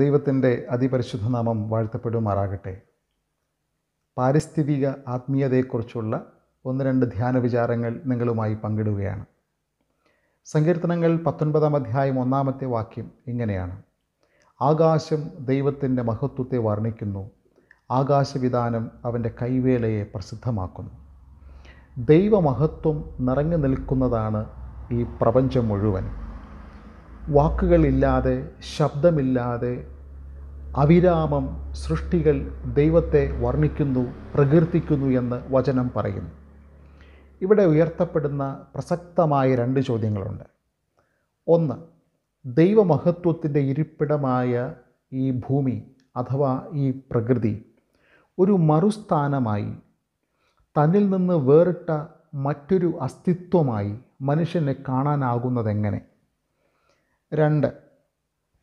ദൈവത്തിൻ്റെ അതിപരിശുദ്ധ നാമം വാഴ്ത്തപ്പെടുമാറാകട്ടെ പാരിസ്ഥിതിക ആത്മീയതയെക്കുറിച്ചുള്ള ഒന്ന് രണ്ട് ധ്യാന വിചാരങ്ങൾ നിങ്ങളുമായി പങ്കിടുകയാണ് സങ്കീർത്തനങ്ങൾ പത്തൊൻപതാം അധ്യായം ഒന്നാമത്തെ വാക്യം ഇങ്ങനെയാണ് ആകാശം ദൈവത്തിൻ്റെ മഹത്വത്തെ വർണ്ണിക്കുന്നു ആകാശവിധാനം അവൻ്റെ കൈവേലയെ പ്രസിദ്ധമാക്കുന്നു ദൈവമഹത്വം നിറഞ്ഞു നിൽക്കുന്നതാണ് ഈ പ്രപഞ്ചം മുഴുവൻ വാക്കുകളില്ലാതെ ശബ്ദമില്ലാതെ അവിരാമം സൃഷ്ടികൾ ദൈവത്തെ വർണ്ണിക്കുന്നു പ്രകീർത്തിക്കുന്നു എന്ന് വചനം പറയുന്നു ഇവിടെ ഉയർത്തപ്പെടുന്ന പ്രസക്തമായ രണ്ട് ചോദ്യങ്ങളുണ്ട് ഒന്ന് ദൈവമഹത്വത്തിൻ്റെ ഇരിപ്പിടമായ ഈ ഭൂമി അഥവാ ഈ പ്രകൃതി ഒരു മറുസ്ഥാനമായി തന്നിൽ നിന്ന് വേറിട്ട മറ്റൊരു അസ്തിത്വമായി മനുഷ്യനെ കാണാനാകുന്നതെങ്ങനെ രണ്ട്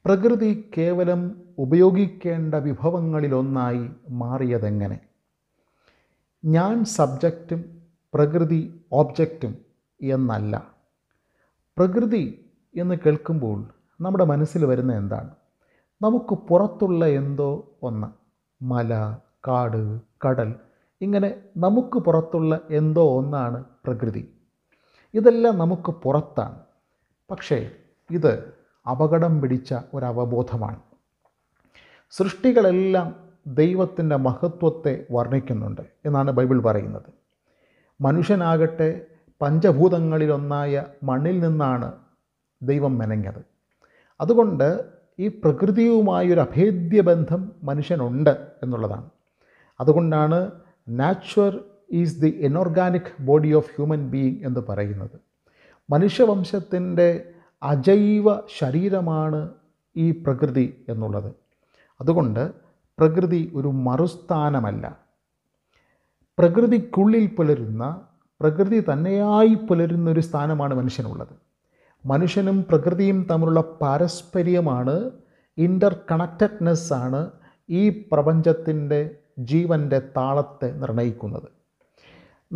പ്രകൃതി കേവലം ഉപയോഗിക്കേണ്ട വിഭവങ്ങളിലൊന്നായി മാറിയതെങ്ങനെ ഞാൻ സബ്ജക്റ്റും പ്രകൃതി ഓബ്ജക്റ്റും എന്നല്ല പ്രകൃതി എന്ന് കേൾക്കുമ്പോൾ നമ്മുടെ മനസ്സിൽ വരുന്ന എന്താണ് നമുക്ക് പുറത്തുള്ള എന്തോ ഒന്ന് മല കാട് കടൽ ഇങ്ങനെ നമുക്ക് പുറത്തുള്ള എന്തോ ഒന്നാണ് പ്രകൃതി ഇതെല്ലാം നമുക്ക് പുറത്താണ് പക്ഷേ ഇത് അപകടം പിടിച്ച ഒരവബോധമാണ് സൃഷ്ടികളെല്ലാം ദൈവത്തിൻ്റെ മഹത്വത്തെ വർണ്ണിക്കുന്നുണ്ട് എന്നാണ് ബൈബിൾ പറയുന്നത് മനുഷ്യനാകട്ടെ പഞ്ചഭൂതങ്ങളിലൊന്നായ മണ്ണിൽ നിന്നാണ് ദൈവം മെനഞ്ഞത് അതുകൊണ്ട് ഈ പ്രകൃതിയുമായൊരു അഭേദ്യ ബന്ധം മനുഷ്യനുണ്ട് എന്നുള്ളതാണ് അതുകൊണ്ടാണ് natural is the inorganic body of human being എന്ന് പറയുന്നത് മനുഷ്യവംശത്തിൻ്റെ അജൈവ ശരീരമാണ് ഈ പ്രകൃതി എന്നുള്ളത് അതുകൊണ്ട് പ്രകൃതി ഒരു മറുസ്ഥാനമല്ല പ്രകൃതിക്കുള്ളിൽ പുലരുന്ന പ്രകൃതി തന്നെയായി പുലരുന്ന ഒരു സ്ഥാനമാണ് മനുഷ്യനുള്ളത് മനുഷ്യനും പ്രകൃതിയും തമ്മിലുള്ള പാരസ്പര്യമാണ് ഇൻ്റർ കണക്റ്റഡ്നെസ് ആണ് ഈ പ്രപഞ്ചത്തിൻ്റെ ജീവൻ്റെ താളത്തെ നിർണയിക്കുന്നത്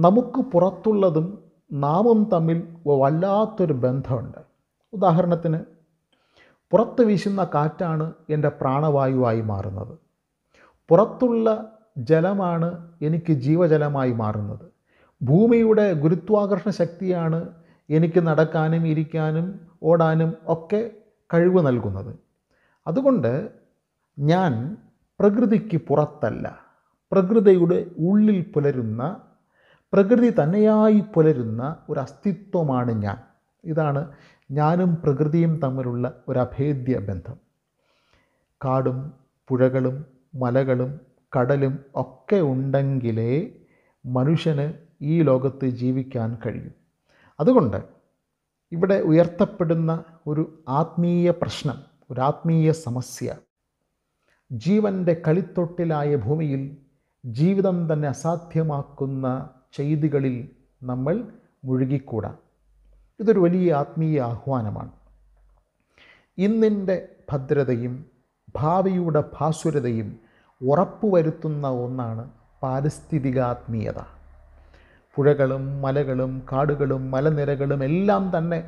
നമുക്ക് പുറത്തുള്ളതും നാമും തമ്മിൽ വല്ലാത്തൊരു ബന്ധമുണ്ട് ഉദാഹരണത്തിന് പുറത്ത് വീശുന്ന കാറ്റാണ് എൻ്റെ പ്രാണവായുവായി മാറുന്നത് പുറത്തുള്ള ജലമാണ് എനിക്ക് ജീവജലമായി മാറുന്നത് ഭൂമിയുടെ ഗുരുത്വാകർഷണ ശക്തിയാണ് എനിക്ക് നടക്കാനും ഇരിക്കാനും ഓടാനും ഒക്കെ കഴിവ് നൽകുന്നത് അതുകൊണ്ട് ഞാൻ പ്രകൃതിക്ക് പുറത്തല്ല പ്രകൃതിയുടെ ഉള്ളിൽ പുലരുന്ന പ്രകൃതി തന്നെയായി പുലരുന്ന ഒരു അസ്തിത്വമാണ് ഞാൻ ഇതാണ് ഞാനും പ്രകൃതിയും തമ്മിലുള്ള ഒരു അഭേദ്യ ബന്ധം കാടും പുഴകളും മലകളും കടലും ഒക്കെ ഉണ്ടെങ്കിലേ മനുഷ്യന് ഈ ലോകത്ത് ജീവിക്കാൻ കഴിയും അതുകൊണ്ട് ഇവിടെ ഉയർത്തപ്പെടുന്ന ഒരു ആത്മീയ പ്രശ്നം ഒരു ആത്മീയ സമസ്യ ജീവൻ്റെ കളിത്തൊട്ടിലായ ഭൂമിയിൽ ജീവിതം തന്നെ അസാധ്യമാക്കുന്ന ചെയ്തികളിൽ നമ്മൾ മുഴുകിക്കൂടാം ഇതൊരു വലിയ ആത്മീയ ആഹ്വാനമാണ് ഇന്നിൻ്റെ ഭദ്രതയും ഭാവിയുടെ ഭാസുരതയും ഉറപ്പുവരുത്തുന്ന ഒന്നാണ് പാരിസ്ഥിതികാത്മീയത പുഴകളും മലകളും കാടുകളും മലനിരകളും എല്ലാം തന്നെ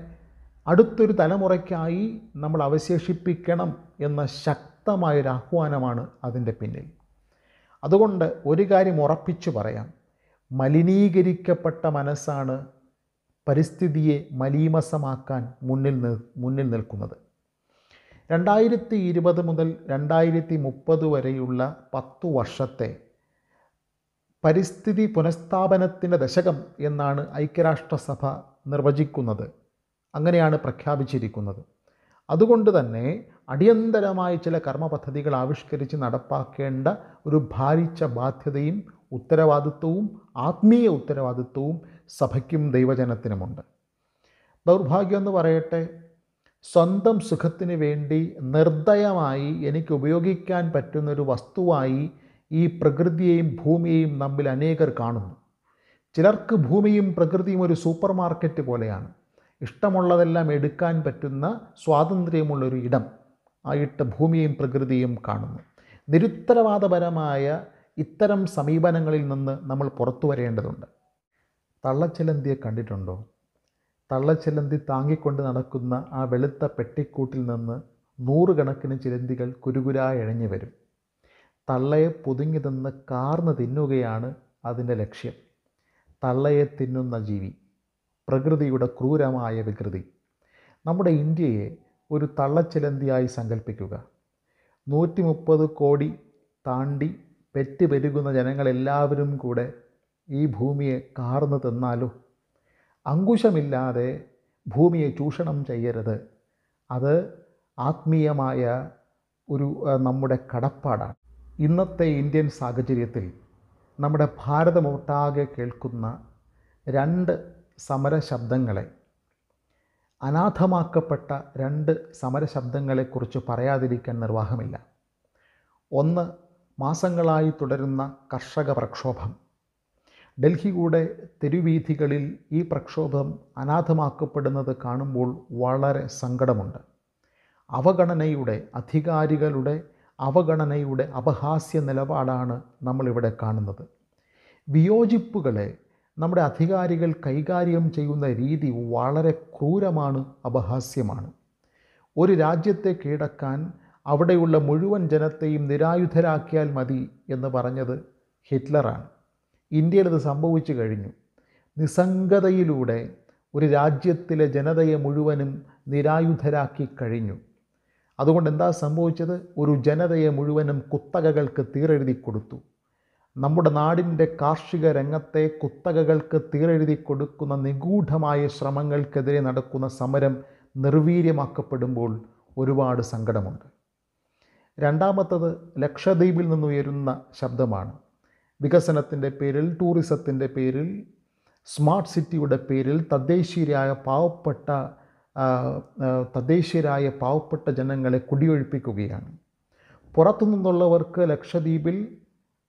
അടുത്തൊരു തലമുറയ്ക്കായി നമ്മൾ അവശേഷിപ്പിക്കണം എന്ന ശക്തമായൊരു ആഹ്വാനമാണ് അതിൻ്റെ പിന്നിൽ അതുകൊണ്ട് ഒരു കാര്യം ഉറപ്പിച്ചു പറയാം മലിനീകരിക്കപ്പെട്ട മനസ്സാണ് പരിസ്ഥിതിയെ മലീമസമാക്കാൻ മുന്നിൽ മുന്നിൽ നിൽക്കുന്നത് രണ്ടായിരത്തി ഇരുപത് മുതൽ രണ്ടായിരത്തി മുപ്പത് വരെയുള്ള പത്ത് വർഷത്തെ പരിസ്ഥിതി പുനഃസ്ഥാപനത്തിൻ്റെ ദശകം എന്നാണ് ഐക്യരാഷ്ട്രസഭ നിർവചിക്കുന്നത് അങ്ങനെയാണ് പ്രഖ്യാപിച്ചിരിക്കുന്നത് അതുകൊണ്ട് തന്നെ അടിയന്തരമായി ചില കർമ്മ പദ്ധതികൾ ആവിഷ്കരിച്ച് നടപ്പാക്കേണ്ട ഒരു ഭാരിച്ച ബാധ്യതയും ഉത്തരവാദിത്വവും ആത്മീയ ഉത്തരവാദിത്വവും സഭയ്ക്കും ദൈവജനത്തിനുമുണ്ട് ദൗർഭാഗ്യം എന്ന് പറയട്ടെ സ്വന്തം സുഖത്തിന് വേണ്ടി നിർദ്ദയമായി എനിക്ക് ഉപയോഗിക്കാൻ പറ്റുന്നൊരു വസ്തുവായി ഈ പ്രകൃതിയെയും ഭൂമിയെയും നമ്മിൽ അനേകർ കാണുന്നു ചിലർക്ക് ഭൂമിയും പ്രകൃതിയും ഒരു സൂപ്പർ മാർക്കറ്റ് പോലെയാണ് ഇഷ്ടമുള്ളതെല്ലാം എടുക്കാൻ പറ്റുന്ന സ്വാതന്ത്ര്യമുള്ളൊരു ഇടം ആയിട്ട് ഭൂമിയും പ്രകൃതിയും കാണുന്നു നിരുത്തരവാദപരമായ ഇത്തരം സമീപനങ്ങളിൽ നിന്ന് നമ്മൾ പുറത്തു വരേണ്ടതുണ്ട് തള്ളച്ചിലന്തിയെ കണ്ടിട്ടുണ്ടോ തള്ളച്ചിലന്തി താങ്ങിക്കൊണ്ട് നടക്കുന്ന ആ വെളുത്ത പെട്ടിക്കൂട്ടിൽ നിന്ന് നൂറുകണക്കിന് ചിലന്തികൾ കുരുകുരായി ഇഴഞ്ഞു വരും തള്ളയെ പുതുങ്ങി നിന്ന് കാർന്ന് തിന്നുകയാണ് അതിൻ്റെ ലക്ഷ്യം തള്ളയെ തിന്നുന്ന ജീവി പ്രകൃതിയുടെ ക്രൂരമായ വികൃതി നമ്മുടെ ഇന്ത്യയെ ഒരു തള്ളച്ചിലന്തിയായി സങ്കല്പിക്കുക നൂറ്റി മുപ്പത് കോടി താണ്ടി പെരുകുന്ന ജനങ്ങളെല്ലാവരും കൂടെ ഈ ഭൂമിയെ കാർന്നു തിന്നാലോ അങ്കുശമില്ലാതെ ഭൂമിയെ ചൂഷണം ചെയ്യരുത് അത് ആത്മീയമായ ഒരു നമ്മുടെ കടപ്പാടാണ് ഇന്നത്തെ ഇന്ത്യൻ സാഹചര്യത്തിൽ നമ്മുടെ ഭാരതമൊട്ടാകെ കേൾക്കുന്ന രണ്ട് സമരശബ്ദങ്ങളെ അനാഥമാക്കപ്പെട്ട രണ്ട് സമരശബ്ദങ്ങളെക്കുറിച്ച് പറയാതിരിക്കാൻ നിർവാഹമില്ല ഒന്ന് മാസങ്ങളായി തുടരുന്ന കർഷക പ്രക്ഷോഭം ഡൽഹിയുടെ തെരുവീഥികളിൽ ഈ പ്രക്ഷോഭം അനാഥമാക്കപ്പെടുന്നത് കാണുമ്പോൾ വളരെ സങ്കടമുണ്ട് അവഗണനയുടെ അധികാരികളുടെ അവഗണനയുടെ അപഹാസ്യ നിലപാടാണ് നമ്മളിവിടെ കാണുന്നത് വിയോജിപ്പുകളെ നമ്മുടെ അധികാരികൾ കൈകാര്യം ചെയ്യുന്ന രീതി വളരെ ക്രൂരമാണ് അപഹാസ്യമാണ് ഒരു രാജ്യത്തെ കീഴടക്കാൻ അവിടെയുള്ള മുഴുവൻ ജനത്തെയും നിരായുധരാക്കിയാൽ മതി എന്ന് പറഞ്ഞത് ഹിറ്റ്ലറാണ് ഇന്ത്യയിലത് സംഭവിച്ചു കഴിഞ്ഞു നിസ്സംഗതയിലൂടെ ഒരു രാജ്യത്തിലെ ജനതയെ മുഴുവനും നിരായുധരാക്കി കഴിഞ്ഞു അതുകൊണ്ട് എന്താ സംഭവിച്ചത് ഒരു ജനതയെ മുഴുവനും കുത്തകകൾക്ക് തീരെഴുതി കൊടുത്തു നമ്മുടെ നാടിൻ്റെ കാർഷിക രംഗത്തെ കുത്തകകൾക്ക് തീരെഴുതി കൊടുക്കുന്ന നിഗൂഢമായ ശ്രമങ്ങൾക്കെതിരെ നടക്കുന്ന സമരം നിർവീര്യമാക്കപ്പെടുമ്പോൾ ഒരുപാട് സങ്കടമുണ്ട് രണ്ടാമത്തത് ലക്ഷദ്വീപിൽ നിന്നുയരുന്ന ശബ്ദമാണ് വികസനത്തിൻ്റെ പേരിൽ ടൂറിസത്തിൻ്റെ പേരിൽ സ്മാർട്ട് സിറ്റിയുടെ പേരിൽ തദ്ദേശീയരായ പാവപ്പെട്ട തദ്ദേശീയരായ പാവപ്പെട്ട ജനങ്ങളെ കുടിയൊഴിപ്പിക്കുകയാണ് പുറത്തു നിന്നുള്ളവർക്ക് ലക്ഷദ്വീപിൽ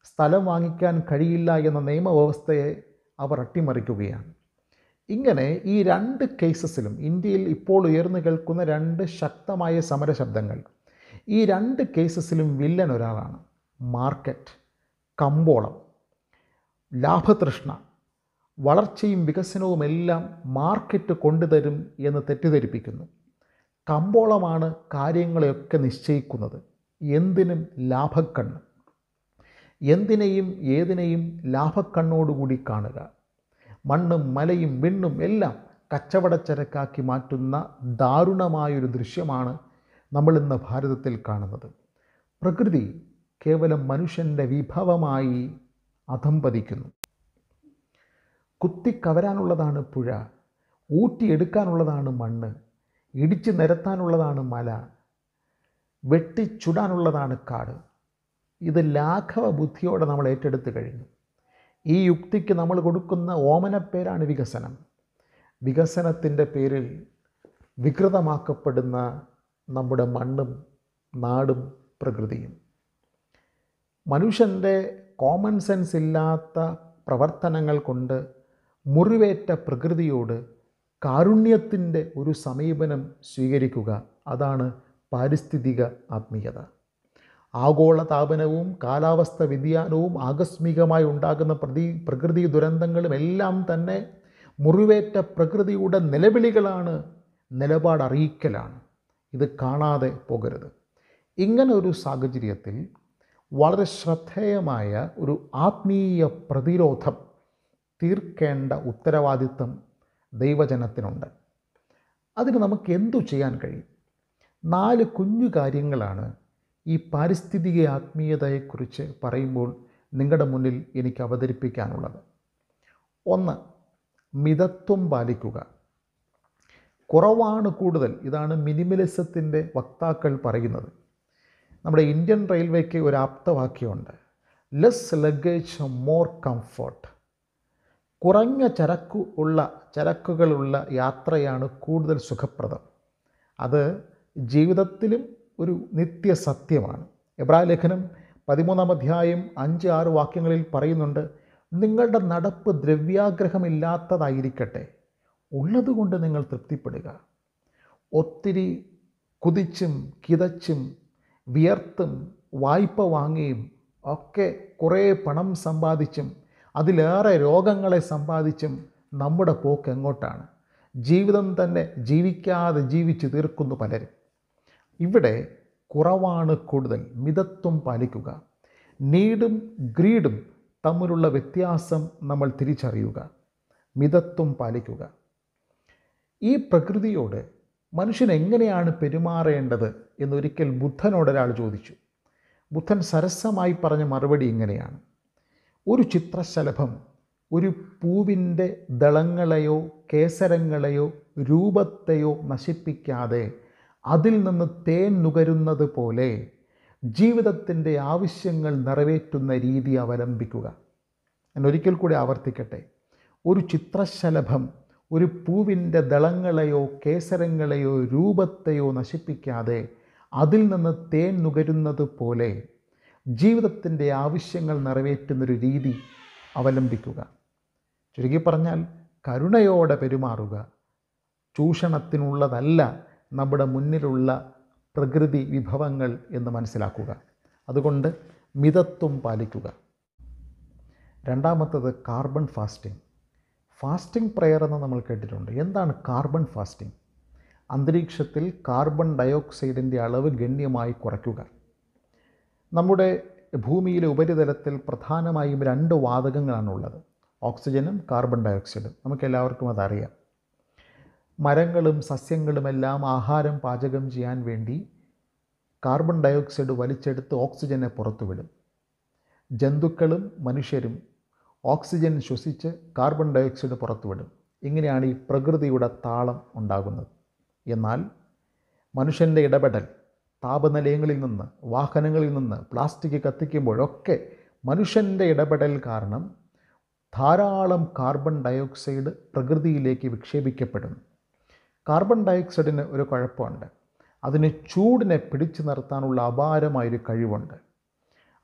സ്ഥലം വാങ്ങിക്കാൻ കഴിയില്ല എന്ന നിയമവ്യവസ്ഥയെ അവർ അട്ടിമറിക്കുകയാണ് ഇങ്ങനെ ഈ രണ്ട് കേസസിലും ഇന്ത്യയിൽ ഇപ്പോൾ ഉയർന്നു കേൾക്കുന്ന രണ്ട് ശക്തമായ സമരശബ്ദങ്ങൾ ഈ രണ്ട് കേസസിലും വില്ലൻ ഒരാളാണ് മാർക്കറ്റ് കമ്പോളം ലാഭതൃഷ്ണ വളർച്ചയും വികസനവുമെല്ലാം മാർക്കറ്റ് കൊണ്ടുതരും എന്ന് തെറ്റിദ്ധരിപ്പിക്കുന്നു കമ്പോളമാണ് കാര്യങ്ങളെയൊക്കെ നിശ്ചയിക്കുന്നത് എന്തിനും ലാഭക്കണ്ണ് എന്തിനേയും ഏതിനേയും ലാഭക്കണ്ണോടുകൂടി കാണുക മണ്ണും മലയും വിണ്ണും എല്ലാം കച്ചവടച്ചരക്കാക്കി മാറ്റുന്ന ദാരുണമായൊരു ദൃശ്യമാണ് നമ്മളിന്ന് ഭാരതത്തിൽ കാണുന്നത് പ്രകൃതി കേവലം മനുഷ്യൻ്റെ വിഭവമായി അധംപതിക്കുന്നു കുത്തിക്കവരാനുള്ളതാണ് പുഴ ഊറ്റിയെടുക്കാനുള്ളതാണ് മണ്ണ് ഇടിച്ചു നിരത്താനുള്ളതാണ് മല വെട്ടിച്ചുടാനുള്ളതാണ് കാട് ഇത് ലാഘവ ബുദ്ധിയോടെ നമ്മൾ ഏറ്റെടുത്തു കഴിഞ്ഞു ഈ യുക്തിക്ക് നമ്മൾ കൊടുക്കുന്ന ഓമനപ്പേരാണ് വികസനം വികസനത്തിൻ്റെ പേരിൽ വികൃതമാക്കപ്പെടുന്ന നമ്മുടെ മണ്ണും നാടും പ്രകൃതിയും മനുഷ്യൻ്റെ കോമൺ സെൻസ് ഇല്ലാത്ത പ്രവർത്തനങ്ങൾ കൊണ്ട് മുറിവേറ്റ പ്രകൃതിയോട് കാരുണ്യത്തിൻ്റെ ഒരു സമീപനം സ്വീകരിക്കുക അതാണ് പാരിസ്ഥിതിക ആത്മീയത ആഗോള താപനവും കാലാവസ്ഥ വ്യതിയാനവും ആകസ്മികമായി ഉണ്ടാകുന്ന പ്രതി പ്രകൃതി ദുരന്തങ്ങളും എല്ലാം തന്നെ മുറിവേറ്റ പ്രകൃതിയുടെ നിലവിളികളാണ് നിലപാടറിയിക്കലാണ് ഇത് കാണാതെ പോകരുത് ഇങ്ങനെ ഒരു സാഹചര്യത്തിൽ വളരെ ശ്രദ്ധേയമായ ഒരു ആത്മീയ പ്രതിരോധം തീർക്കേണ്ട ഉത്തരവാദിത്തം ദൈവജനത്തിനുണ്ട് അതിന് നമുക്ക് എന്തു ചെയ്യാൻ കഴിയും നാല് കുഞ്ഞു കാര്യങ്ങളാണ് ഈ പാരിസ്ഥിതിക ആത്മീയതയെക്കുറിച്ച് പറയുമ്പോൾ നിങ്ങളുടെ മുന്നിൽ എനിക്ക് അവതരിപ്പിക്കാനുള്ളത് ഒന്ന് മിതത്വം പാലിക്കുക കുറവാണ് കൂടുതൽ ഇതാണ് മിനിമലിസത്തിൻ്റെ വക്താക്കൾ പറയുന്നത് നമ്മുടെ ഇന്ത്യൻ റെയിൽവേക്ക് ഒരു ആപ്തവാക്യമുണ്ട് ലെസ് ലഗേജ് മോർ കംഫർട്ട് കുറഞ്ഞ ചരക്ക് ഉള്ള ചരക്കുകളുള്ള യാത്രയാണ് കൂടുതൽ സുഖപ്രദം അത് ജീവിതത്തിലും ഒരു നിത്യസത്യമാണ് എബ്രാ ലേഖനം പതിമൂന്നാം അധ്യായം അഞ്ച് ആറ് വാക്യങ്ങളിൽ പറയുന്നുണ്ട് നിങ്ങളുടെ നടപ്പ് ദ്രവ്യാഗ്രഹമില്ലാത്തതായിരിക്കട്ടെ ഉള്ളതുകൊണ്ട് നിങ്ങൾ തൃപ്തിപ്പെടുക ഒത്തിരി കുതിച്ചും കിതച്ചും വിയർത്തും വായ്പ വാങ്ങിയും ഒക്കെ കുറേ പണം സമ്പാദിച്ചും അതിലേറെ രോഗങ്ങളെ സമ്പാദിച്ചും നമ്മുടെ പോക്ക് എങ്ങോട്ടാണ് ജീവിതം തന്നെ ജീവിക്കാതെ ജീവിച്ചു തീർക്കുന്നു പലരും ഇവിടെ കുറവാണ് കൂടുതൽ മിതത്വം പാലിക്കുക നീടും ഗ്രീഡും തമ്മിലുള്ള വ്യത്യാസം നമ്മൾ തിരിച്ചറിയുക മിതത്വം പാലിക്കുക ഈ പ്രകൃതിയോട് മനുഷ്യൻ എങ്ങനെയാണ് പെരുമാറേണ്ടത് എന്നൊരിക്കൽ ബുദ്ധനോടൊരാൾ ചോദിച്ചു ബുദ്ധൻ സരസമായി പറഞ്ഞ മറുപടി ഇങ്ങനെയാണ് ഒരു ചിത്രശലഭം ഒരു പൂവിൻ്റെ ദളങ്ങളെയോ കേസരങ്ങളെയോ രൂപത്തെയോ നശിപ്പിക്കാതെ അതിൽ നിന്ന് തേൻ നുകരുന്നത് പോലെ ജീവിതത്തിൻ്റെ ആവശ്യങ്ങൾ നിറവേറ്റുന്ന രീതി അവലംബിക്കുക ഞാൻ ഒരിക്കൽ കൂടി ആവർത്തിക്കട്ടെ ഒരു ചിത്രശലഭം ഒരു പൂവിൻ്റെ ദളങ്ങളെയോ കേസരങ്ങളെയോ രൂപത്തെയോ നശിപ്പിക്കാതെ അതിൽ നിന്ന് തേൻ നുകരുന്നത് പോലെ ജീവിതത്തിൻ്റെ ആവശ്യങ്ങൾ നിറവേറ്റുന്നൊരു രീതി അവലംബിക്കുക ചുരുക്കി പറഞ്ഞാൽ കരുണയോടെ പെരുമാറുക ചൂഷണത്തിനുള്ളതല്ല നമ്മുടെ മുന്നിലുള്ള പ്രകൃതി വിഭവങ്ങൾ എന്ന് മനസ്സിലാക്കുക അതുകൊണ്ട് മിതത്വം പാലിക്കുക രണ്ടാമത്തത് കാർബൺ ഫാസ്റ്റിംഗ് ഫാസ്റ്റിംഗ് പ്രെയർ എന്ന് നമ്മൾ കേട്ടിട്ടുണ്ട് എന്താണ് കാർബൺ ഫാസ്റ്റിംഗ് അന്തരീക്ഷത്തിൽ കാർബൺ ഡയോക്സൈഡിൻ്റെ അളവ് ഗണ്യമായി കുറയ്ക്കുക നമ്മുടെ ഭൂമിയിലെ ഉപരിതലത്തിൽ പ്രധാനമായും രണ്ട് വാതകങ്ങളാണുള്ളത് ഓക്സിജനും കാർബൺ ഡയോക്സൈഡും നമുക്കെല്ലാവർക്കും അതറിയാം മരങ്ങളും സസ്യങ്ങളുമെല്ലാം ആഹാരം പാചകം ചെയ്യാൻ വേണ്ടി കാർബൺ ഡയോക്സൈഡ് വലിച്ചെടുത്ത് ഓക്സിജനെ പുറത്തുവിടും ജന്തുക്കളും മനുഷ്യരും ഓക്സിജൻ ശ്വസിച്ച് കാർബൺ ഡയോക്സൈഡ് പുറത്തുവിടും ഇങ്ങനെയാണ് ഈ പ്രകൃതിയുടെ താളം ഉണ്ടാകുന്നത് എന്നാൽ മനുഷ്യൻ്റെ ഇടപെടൽ താപനിലയങ്ങളിൽ നിന്ന് വാഹനങ്ങളിൽ നിന്ന് പ്ലാസ്റ്റിക് കത്തിക്കുമ്പോഴൊക്കെ മനുഷ്യൻ്റെ ഇടപെടൽ കാരണം ധാരാളം കാർബൺ ഡയോക്സൈഡ് പ്രകൃതിയിലേക്ക് വിക്ഷേപിക്കപ്പെടുന്നു കാർബൺ ഡയോക്സൈഡിന് ഒരു കുഴപ്പമുണ്ട് അതിന് ചൂടിനെ പിടിച്ചു നിർത്താനുള്ള അപാരമായൊരു കഴിവുണ്ട്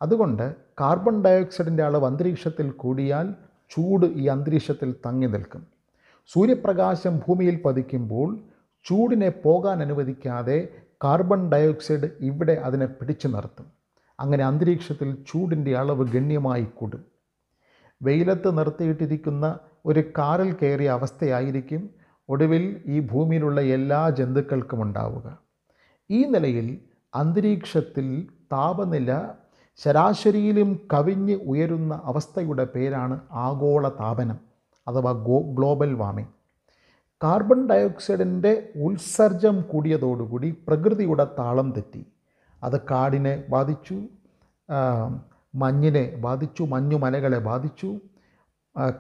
അതുകൊണ്ട് കാർബൺ ഡയോക്സൈഡിൻ്റെ അളവ് അന്തരീക്ഷത്തിൽ കൂടിയാൽ ചൂട് ഈ അന്തരീക്ഷത്തിൽ തങ്ങി നിൽക്കും സൂര്യപ്രകാശം ഭൂമിയിൽ പതിക്കുമ്പോൾ ചൂടിനെ പോകാൻ അനുവദിക്കാതെ കാർബൺ ഡയോക്സൈഡ് ഇവിടെ അതിനെ പിടിച്ചു നിർത്തും അങ്ങനെ അന്തരീക്ഷത്തിൽ ചൂടിൻ്റെ അളവ് ഗണ്യമായി കൂടും വെയിലത്ത് നിർത്തിയിട്ടിരിക്കുന്ന ഒരു കാറിൽ കയറിയ അവസ്ഥയായിരിക്കും ഒടുവിൽ ഈ ഭൂമിയിലുള്ള എല്ലാ ജന്തുക്കൾക്കും ഉണ്ടാവുക ഈ നിലയിൽ അന്തരീക്ഷത്തിൽ താപനില ശരാശരിയിലും കവിഞ്ഞ് ഉയരുന്ന അവസ്ഥയുടെ പേരാണ് ആഗോള താപനം അഥവാ ഗോ ഗ്ലോബൽ വാർമിംഗ് കാർബൺ ഡയോക്സൈഡിൻ്റെ ഉത്സർജം കൂടിയതോടുകൂടി പ്രകൃതിയുടെ താളം തെറ്റി അത് കാടിനെ ബാധിച്ചു മഞ്ഞിനെ ബാധിച്ചു മഞ്ഞുമലകളെ ബാധിച്ചു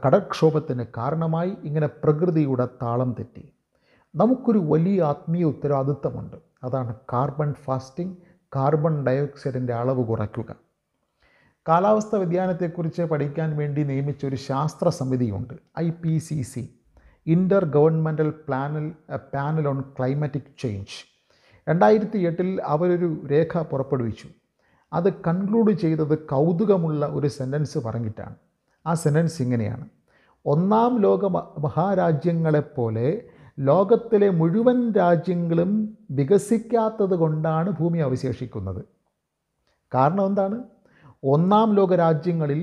കടക്ഷോഭത്തിന് കാരണമായി ഇങ്ങനെ പ്രകൃതിയുടെ താളം തെറ്റി നമുക്കൊരു വലിയ ആത്മീയ ഉത്തരവാദിത്തമുണ്ട് അതാണ് കാർബൺ ഫാസ്റ്റിംഗ് കാർബൺ ഡയോക്സൈഡിൻ്റെ അളവ് കുറയ്ക്കുക കാലാവസ്ഥ വ്യതിയാനത്തെക്കുറിച്ച് പഠിക്കാൻ വേണ്ടി നിയമിച്ച ഒരു ശാസ്ത്ര സമിതിയുണ്ട് I P C C intergovernmental panel panel on climatic change രണ്ടായിരത്തി എട്ടിൽ അവരൊരു രേഖ പുറപ്പെടുവിച്ചു അത് കൺക്ലൂഡ് ചെയ്തത് കൗതുകമുള്ള ഒരു സെൻറ്റൻസ് പറഞ്ഞിട്ടാണ് ആ സെൻറ്റൻസ് ഇങ്ങനെയാണ് ഒന്നാം ലോക മഹാരാജ്യങ്ങളെപ്പോലെ ലോകത്തിലെ മുഴുവൻ രാജ്യങ്ങളും വികസിക്കാത്തത് കൊണ്ടാണ് ഭൂമി അവശേഷിക്കുന്നത് കാരണം എന്താണ് ഒന്നാം ലോക രാജ്യങ്ങളിൽ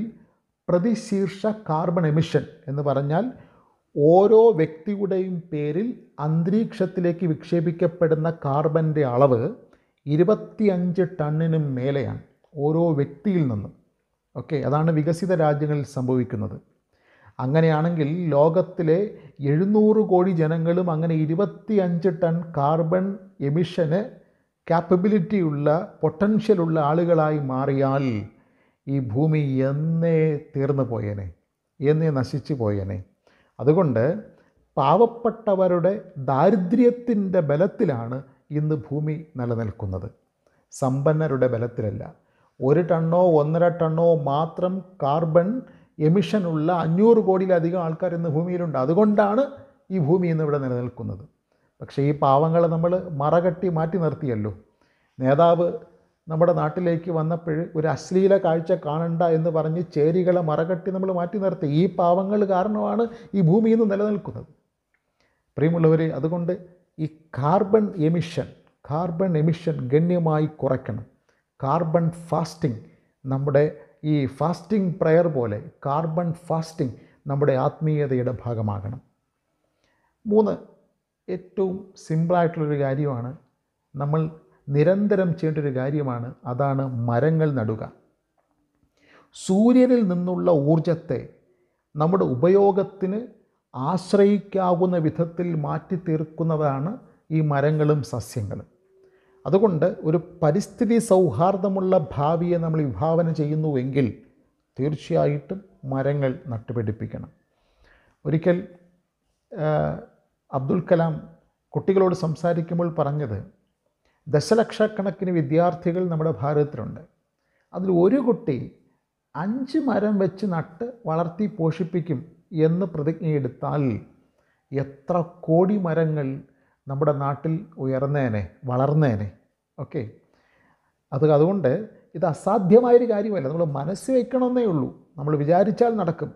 പ്രതിശീർഷ കാർബൺ എമിഷൻ എന്ന് പറഞ്ഞാൽ ഓരോ വ്യക്തിയുടെയും പേരിൽ അന്തരീക്ഷത്തിലേക്ക് വിക്ഷേപിക്കപ്പെടുന്ന കാർബൻ്റെ അളവ് ഇരുപത്തിയഞ്ച് ടണ്ണിനും മേലെയാണ് ഓരോ വ്യക്തിയിൽ നിന്നും ഓക്കെ അതാണ് വികസിത രാജ്യങ്ങളിൽ സംഭവിക്കുന്നത് അങ്ങനെയാണെങ്കിൽ ലോകത്തിലെ എഴുന്നൂറ് കോടി ജനങ്ങളും അങ്ങനെ ഇരുപത്തി അഞ്ച് ടൺ കാർബൺ എമിഷന് ക്യാപ്പബിലിറ്റിയുള്ള പൊട്ടൻഷ്യലുള്ള ആളുകളായി മാറിയാൽ ഈ ഭൂമി എന്നേ തീർന്നു പോയേനെ എന്നേ നശിച്ചു പോയേനെ അതുകൊണ്ട് പാവപ്പെട്ടവരുടെ ദാരിദ്ര്യത്തിൻ്റെ ബലത്തിലാണ് ഇന്ന് ഭൂമി നിലനിൽക്കുന്നത് സമ്പന്നരുടെ ബലത്തിലല്ല ഒരു ടണ്ണോ ഒന്നര ടണ്ണോ മാത്രം കാർബൺ എമിഷനുള്ള അഞ്ഞൂറ് കോടിയിലധികം ആൾക്കാർ ഇന്ന് ഭൂമിയിലുണ്ട് അതുകൊണ്ടാണ് ഈ ഭൂമി ഇന്ന് ഇവിടെ നിലനിൽക്കുന്നത് പക്ഷേ ഈ പാവങ്ങളെ നമ്മൾ മറകട്ടി മാറ്റി നിർത്തിയല്ലോ നേതാവ് നമ്മുടെ നാട്ടിലേക്ക് വന്നപ്പോൾ ഒരു അശ്ലീല കാഴ്ച കാണണ്ട എന്ന് പറഞ്ഞ് ചേരികളെ മറകട്ടി നമ്മൾ മാറ്റി നിർത്തി ഈ പാവങ്ങൾ കാരണമാണ് ഈ ഭൂമി ഇന്ന് നിലനിൽക്കുന്നത് പ്രിയമുള്ളവർ അതുകൊണ്ട് ഈ കാർബൺ എമിഷൻ കാർബൺ എമിഷൻ ഗണ്യമായി കുറയ്ക്കണം കാർബൺ ഫാസ്റ്റിംഗ് നമ്മുടെ ഈ ഫാസ്റ്റിംഗ് പ്രയർ പോലെ കാർബൺ ഫാസ്റ്റിംഗ് നമ്മുടെ ആത്മീയതയുടെ ഭാഗമാകണം മൂന്ന് ഏറ്റവും സിമ്പിളായിട്ടുള്ളൊരു കാര്യമാണ് നമ്മൾ നിരന്തരം ചെയ്യേണ്ട ഒരു കാര്യമാണ് അതാണ് മരങ്ങൾ നടുക സൂര്യനിൽ നിന്നുള്ള ഊർജത്തെ നമ്മുടെ ഉപയോഗത്തിന് ആശ്രയിക്കാവുന്ന വിധത്തിൽ മാറ്റി തീർക്കുന്നതാണ് ഈ മരങ്ങളും സസ്യങ്ങളും അതുകൊണ്ട് ഒരു പരിസ്ഥിതി സൗഹാർദ്ദമുള്ള ഭാവിയെ നമ്മൾ വിഭാവന ചെയ്യുന്നുവെങ്കിൽ തീർച്ചയായിട്ടും മരങ്ങൾ നട്ടുപിടിപ്പിക്കണം ഒരിക്കൽ അബ്ദുൽ കലാം കുട്ടികളോട് സംസാരിക്കുമ്പോൾ പറഞ്ഞത് ദശലക്ഷക്കണക്കിന് വിദ്യാർത്ഥികൾ നമ്മുടെ ഭാരതത്തിലുണ്ട് അതിൽ ഒരു കുട്ടി അഞ്ച് മരം വെച്ച് നട്ട് വളർത്തി പോഷിപ്പിക്കും എന്ന് പ്രതിജ്ഞയെടുത്താൽ എത്ര കോടി മരങ്ങൾ നമ്മുടെ നാട്ടിൽ ഉയർന്നേനെ വളർന്നേനെ ഓക്കെ അത് അതുകൊണ്ട് ഇത് അസാധ്യമായൊരു കാര്യമല്ല നമ്മൾ മനസ്സ് വയ്ക്കണമെന്നേ ഉള്ളൂ നമ്മൾ വിചാരിച്ചാൽ നടക്കും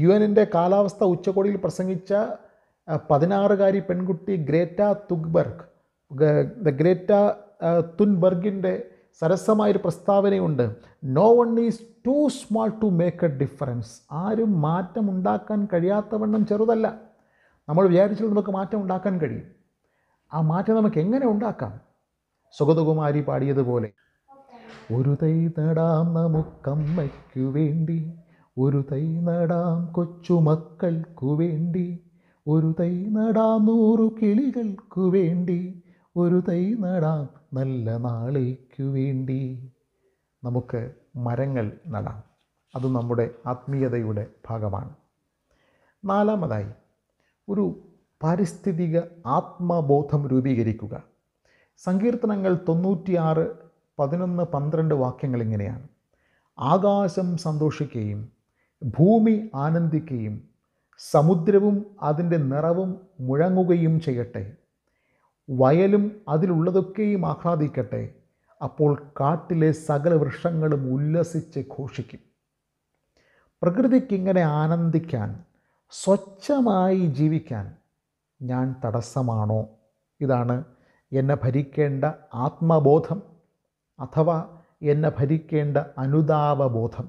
യു എൻ്റെ കാലാവസ്ഥ ഉച്ചകോടിയിൽ പ്രസംഗിച്ച പതിനാറുകാരി പെൺകുട്ടി ഗ്രേറ്റ തുഗ്ബർഗ് ദ ഗ്രേറ്റ തുൻബർഗിൻ്റെ സരസമായൊരു പ്രസ്താവനയുണ്ട് no one is too small to make a difference ആരും മാറ്റം ഉണ്ടാക്കാൻ കഴിയാത്തവണ്ണം ചെറുതല്ല നമ്മൾ വിചാരിച്ചാൽ നമുക്ക് മാറ്റം ഉണ്ടാക്കാൻ കഴിയും ആ മാറ്റം നമുക്ക് എങ്ങനെ ഉണ്ടാക്കാം സുഗതകുമാരി പാടിയതുപോലെ ഒരു തൈ നടാം നമുക്കമ്മയ്ക്കു വേണ്ടി ഒരു തൈ നടാം കൊച്ചുമക്കൾക്കു വേണ്ടി ഒരു തൈ നടാം നൂറു കിളികൾക്കു വേണ്ടി ഒരു തൈ നടാം നല്ല നാളേക്കു വേണ്ടി നമുക്ക് മരങ്ങൾ നടാം അത് നമ്മുടെ ആത്മീയതയുടെ ഭാഗമാണ് നാലാമതായി ഒരു പാരിസ്ഥിതിക ആത്മബോധം രൂപീകരിക്കുക സങ്കീർത്തനങ്ങൾ തൊണ്ണൂറ്റിയാറ് പതിനൊന്ന് പന്ത്രണ്ട് വാക്യങ്ങൾ ഇങ്ങനെയാണ് ആകാശം സന്തോഷിക്കുകയും ഭൂമി ആനന്ദിക്കുകയും സമുദ്രവും അതിൻ്റെ നിറവും മുഴങ്ങുകയും ചെയ്യട്ടെ വയലും അതിലുള്ളതൊക്കെയും ആഹ്ലാദിക്കട്ടെ അപ്പോൾ കാട്ടിലെ സകല വൃക്ഷങ്ങളും ഉല്ലസിച്ച് ഘോഷിക്കും പ്രകൃതിക്ക് ആനന്ദിക്കാൻ സ്വച്ഛമായി ജീവിക്കാൻ ഞാൻ തടസ്സമാണോ ഇതാണ് എന്നെ ഭരിക്കേണ്ട ആത്മബോധം അഥവാ എന്നെ ഭരിക്കേണ്ട അനുതാപബോധം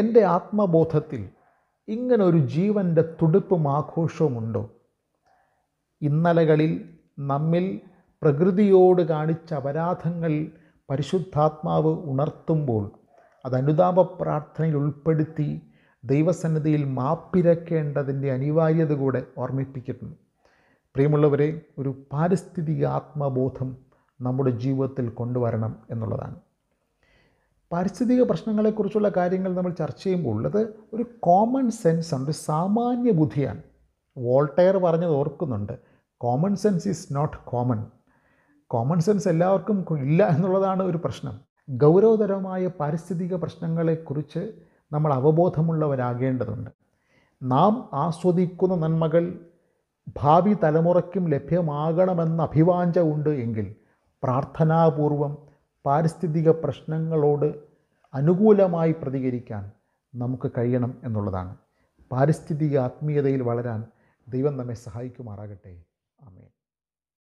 എൻ്റെ ആത്മബോധത്തിൽ ഇങ്ങനൊരു ജീവൻ്റെ തുടുപ്പും ആഘോഷവുമുണ്ടോ ഇന്നലകളിൽ നമ്മിൽ പ്രകൃതിയോട് കാണിച്ച അപരാധങ്ങൾ പരിശുദ്ധാത്മാവ് ഉണർത്തുമ്പോൾ അത് അനുതാപ പ്രാർത്ഥനയിൽ ഉൾപ്പെടുത്തി ദൈവസന്നിധിയിൽ മാപ്പിരക്കേണ്ടതിൻ്റെ അനിവാര്യത കൂടെ ഓർമ്മിപ്പിക്കുന്നു പ്രിയമുള്ളവരെ ഒരു പാരിസ്ഥിതിക ആത്മബോധം നമ്മുടെ ജീവിതത്തിൽ കൊണ്ടുവരണം എന്നുള്ളതാണ് പാരിസ്ഥിതിക പ്രശ്നങ്ങളെക്കുറിച്ചുള്ള കാര്യങ്ങൾ നമ്മൾ ചർച്ച ചെയ്യുമ്പോൾ ഉള്ളത് ഒരു കോമൺ സെൻസ് ഉണ്ട് സാമാന്യ ബുദ്ധിയാണ് വോൾട്ടയർ പറഞ്ഞത് ഓർക്കുന്നുണ്ട് common sense is not common common sense എല്ലാവർക്കും ഇല്ല എന്നുള്ളതാണ് ഒരു പ്രശ്നം ഗൗരവതരമായ പാരിസ്ഥിതിക പ്രശ്നങ്ങളെക്കുറിച്ച് നമ്മൾ അവബോധമുള്ളവരാകേണ്ടതുണ്ട് നാം ആസ്വദിക്കുന്ന നന്മകൾ ഭാവി തലമുറയ്ക്കും ലഭ്യമാകണമെന്ന അഭിവാഞ്ച ഉണ്ട് എങ്കിൽ പ്രാർത്ഥനാപൂർവം പാരിസ്ഥിതിക പ്രശ്നങ്ങളോട് അനുകൂലമായി പ്രതികരിക്കാൻ നമുക്ക് കഴിയണം എന്നുള്ളതാണ് പാരിസ്ഥിതിക ആത്മീയതയിൽ വളരാൻ ദൈവം നമ്മെ സഹായിക്കുമാറാകട്ടെ ആമേൻ